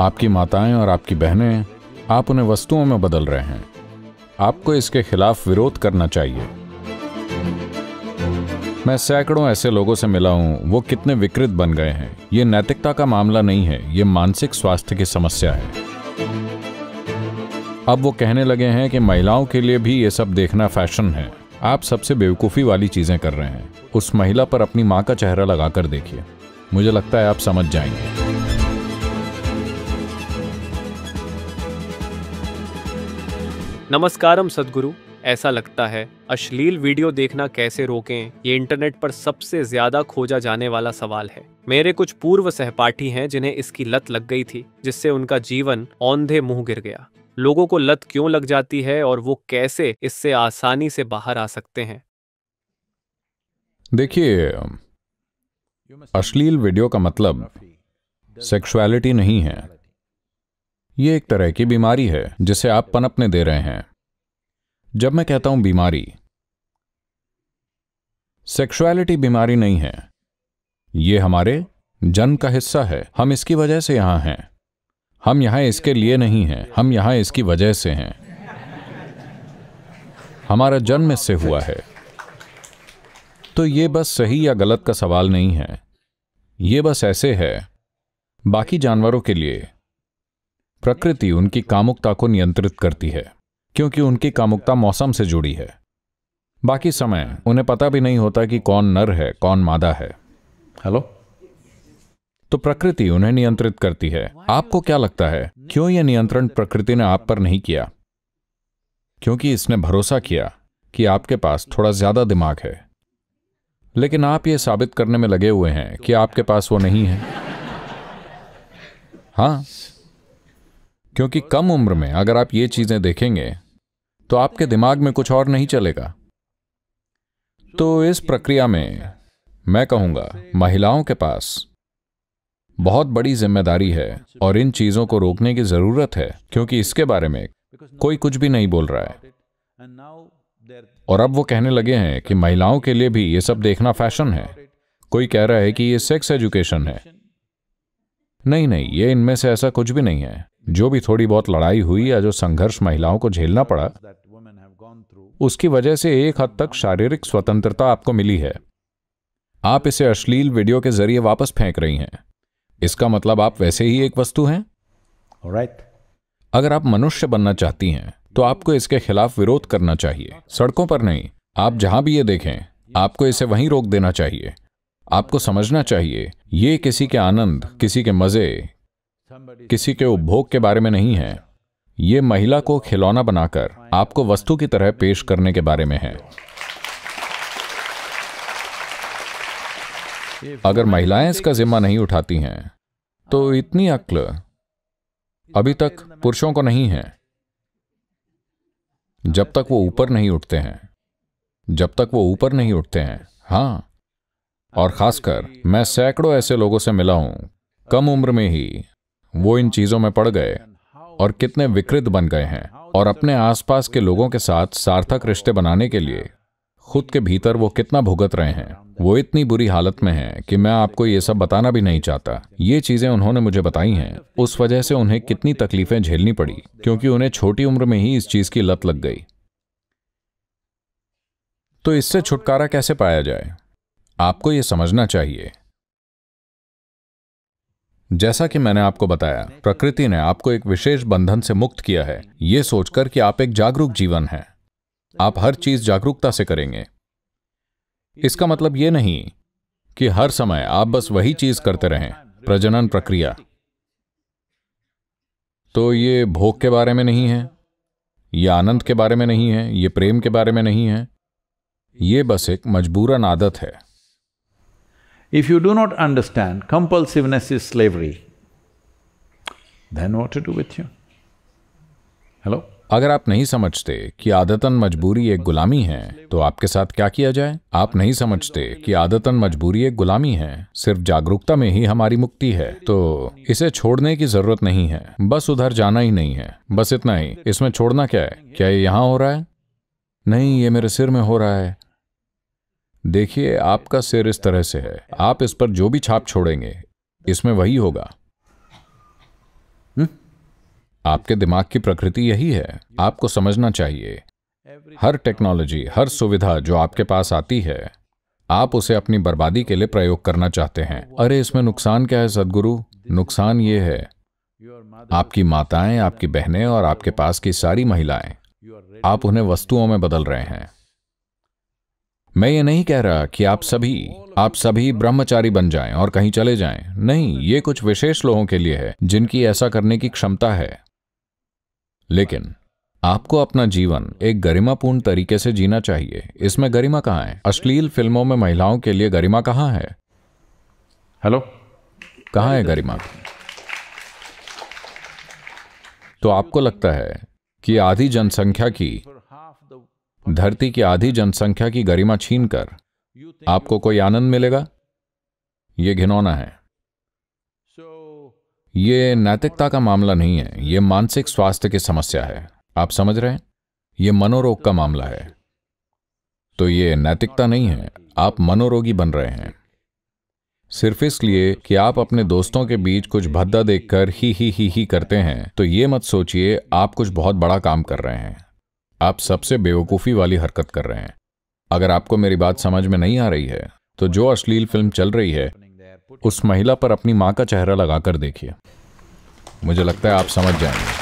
आपकी माताएं और आपकी बहनें आप उन्हें वस्तुओं में बदल रहे हैं आपको इसके खिलाफ विरोध करना चाहिए मैं सैकड़ों ऐसे लोगों से मिला हूं वो कितने विकृत बन गए हैं ये नैतिकता का मामला नहीं है ये मानसिक स्वास्थ्य की समस्या है अब वो कहने लगे हैं कि महिलाओं के लिए भी ये सब देखना फैशन है आप सबसे बेवकूफ़ी वाली चीज़ें कर रहे हैं उस महिला पर अपनी माँ का चेहरा लगाकर देखिए मुझे लगता है आप समझ जाएंगे नमस्कारम सदगुरु ऐसा लगता है अश्लील वीडियो देखना कैसे रोकें ये इंटरनेट पर सबसे ज्यादा खोजा जाने वाला सवाल है मेरे कुछ पूर्व सहपाठी हैं जिन्हें इसकी लत लग गई थी जिससे उनका जीवन औंधे मुंह गिर गया लोगों को लत क्यों लग जाती है और वो कैसे इससे आसानी से बाहर आ सकते हैं देखिए अश्लील वीडियो का मतलब सेक्सुअलिटी नहीं है ये एक तरह की बीमारी है जिसे आप पनपने दे रहे हैं जब मैं कहता हूं बीमारी सेक्सुअलिटी बीमारी नहीं है ये हमारे जन्म का हिस्सा है हम इसकी वजह से यहां हैं हम यहां इसके लिए नहीं हैं हम यहां इसकी वजह से हैं हमारा जन्म इससे हुआ है तो ये बस सही या गलत का सवाल नहीं है ये बस ऐसे है बाकी जानवरों के लिए प्रकृति उनकी कामुकता को नियंत्रित करती है क्योंकि उनकी कामुकता मौसम से जुड़ी है बाकी समय उन्हें पता भी नहीं होता कि कौन नर है कौन मादा है हेलो तो प्रकृति उन्हें नियंत्रित करती है आपको क्या लगता है क्यों यह नियंत्रण प्रकृति ने आप पर नहीं किया क्योंकि इसने भरोसा किया कि आपके पास थोड़ा ज्यादा दिमाग है लेकिन आप ये साबित करने में लगे हुए हैं कि आपके पास वो नहीं है हाँ क्योंकि कम उम्र में अगर आप ये चीजें देखेंगे तो आपके दिमाग में कुछ और नहीं चलेगा तो इस प्रक्रिया में मैं कहूंगा महिलाओं के पास बहुत बड़ी जिम्मेदारी है और इन चीजों को रोकने की जरूरत है क्योंकि इसके बारे में कोई कुछ भी नहीं बोल रहा है और अब वो कहने लगे हैं कि महिलाओं के लिए भी ये सब देखना फैशन है कोई कह रहा है कि ये सेक्स एजुकेशन है नहीं नहीं ये इनमें से ऐसा कुछ भी नहीं है जो भी थोड़ी बहुत लड़ाई हुई या जो संघर्ष महिलाओं को झेलना पड़ा उसकी वजह से एक हद तक शारीरिक स्वतंत्रता आपको मिली है आप इसे अश्लील वीडियो के जरिए वापस फेंक रही हैं इसका मतलब आप वैसे ही एक वस्तु हैं right. अगर आप मनुष्य बनना चाहती हैं तो आपको इसके खिलाफ विरोध करना चाहिए सड़कों पर नहीं आप जहां भी ये देखें आपको इसे वहीं रोक देना चाहिए आपको समझना चाहिए ये किसी के आनंद किसी के मजे किसी के उपभोग के बारे में नहीं है ये महिला को खिलौना बनाकर आपको वस्तु की तरह पेश करने के बारे में है अगर महिलाएं इसका जिम्मा नहीं उठाती हैं तो इतनी अक्ल अभी तक पुरुषों को नहीं है जब तक वो ऊपर नहीं उठते हैं जब तक वो ऊपर नहीं उठते हैं हाँ और खासकर मैं सैकड़ों ऐसे लोगों से मिला हूं कम उम्र में ही वो इन चीज़ों में पड़ गए और कितने विकृत बन गए हैं और अपने आसपास के लोगों के साथ सार्थक रिश्ते बनाने के लिए खुद के भीतर वो कितना भुगत रहे हैं वो इतनी बुरी हालत में हैं कि मैं आपको ये सब बताना भी नहीं चाहता ये चीजें उन्होंने मुझे बताई हैं उस वजह से उन्हें कितनी तकलीफें झेलनी पड़ी क्योंकि उन्हें छोटी उम्र में ही इस चीज की लत लग गई तो इससे छुटकारा कैसे पाया जाए आपको यह समझना चाहिए जैसा कि मैंने आपको बताया प्रकृति ने आपको एक विशेष बंधन से मुक्त किया है ये सोचकर कि आप एक जागरूक जीवन हैं आप हर चीज जागरूकता से करेंगे इसका मतलब ये नहीं कि हर समय आप बस वही चीज करते रहें प्रजनन प्रक्रिया तो ये भोग के बारे में नहीं है ये आनंद के बारे में नहीं है ये प्रेम के बारे में नहीं है ये बस एक मजबूरन आदत है If you do not understand compulsiveness is slavery, then what to do with you? Hello? अगर आप नहीं समझते कि आदतन मजबूरी एक गुलामी है तो आपके साथ क्या किया जाए आप नहीं समझते कि आदतन मजबूरी एक गुलामी है सिर्फ जागरूकता में ही हमारी मुक्ति है तो इसे छोड़ने की जरूरत नहीं है बस उधर जाना ही नहीं है बस इतना ही इसमें छोड़ना क्या है क्या ये यहाँ हो रहा है नहीं ये मेरे सिर में हो रहा है देखिए आपका सिर इस तरह से है आप इस पर जो भी छाप छोड़ेंगे इसमें वही होगा हम्म? आपके दिमाग की प्रकृति यही है आपको समझना चाहिए हर टेक्नोलॉजी हर सुविधा जो आपके पास आती है आप उसे अपनी बर्बादी के लिए प्रयोग करना चाहते हैं अरे इसमें नुकसान क्या है सदगुरु नुकसान ये है आपकी माताएं आपकी बहनें और आपके पास की सारी महिलाएं आप उन्हें वस्तुओं में बदल रहे हैं मैं ये नहीं कह रहा कि आप सभी आप सभी ब्रह्मचारी बन जाएं और कहीं चले जाएं। नहीं ये कुछ विशेष लोगों के लिए है जिनकी ऐसा करने की क्षमता है लेकिन आपको अपना जीवन एक गरिमापूर्ण तरीके से जीना चाहिए इसमें गरिमा कहाँ है अश्लील फिल्मों में महिलाओं के लिए गरिमा कहाँ है हेलो कहाँ है गरिमा तो आपको लगता है कि आधी जनसंख्या की धरती की आधी जनसंख्या की गरिमा छीनकर आपको कोई आनंद मिलेगा ये घिनौना है ये नैतिकता का मामला नहीं है ये मानसिक स्वास्थ्य की समस्या है आप समझ रहे हैं ये मनोरोग का मामला है तो ये नैतिकता नहीं है आप मनोरोगी बन रहे हैं सिर्फ इसलिए कि आप अपने दोस्तों के बीच कुछ भद्दा देखकर ही ही ही ही करते हैं तो ये मत सोचिए आप कुछ बहुत बड़ा काम कर रहे हैं आप सबसे बेवकूफ़ी वाली हरकत कर रहे हैं अगर आपको मेरी बात समझ में नहीं आ रही है तो जो अश्लील फिल्म चल रही है उस महिला पर अपनी माँ का चेहरा लगाकर देखिए मुझे लगता है आप समझ जाएंगे